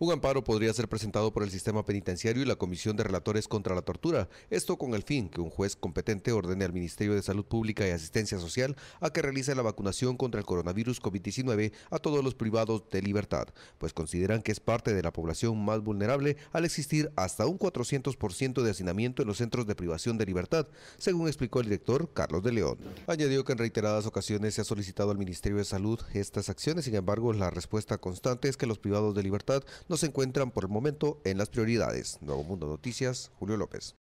Un amparo podría ser presentado por el sistema penitenciario y la Comisión de Relatores contra la Tortura, esto con el fin que un juez competente ordene al Ministerio de Salud Pública y Asistencia Social a que realice la vacunación contra el coronavirus COVID-19 a todos los privados de libertad, pues consideran que es parte de la población más vulnerable al existir hasta un 400% de hacinamiento en los centros de privación de libertad, según explicó el director Carlos de León. Añadió que en reiteradas ocasiones se ha solicitado al Ministerio de Salud estas acciones, sin embargo la respuesta constante es que los privados de libertad no se encuentran por el momento en las prioridades. Nuevo Mundo Noticias, Julio López.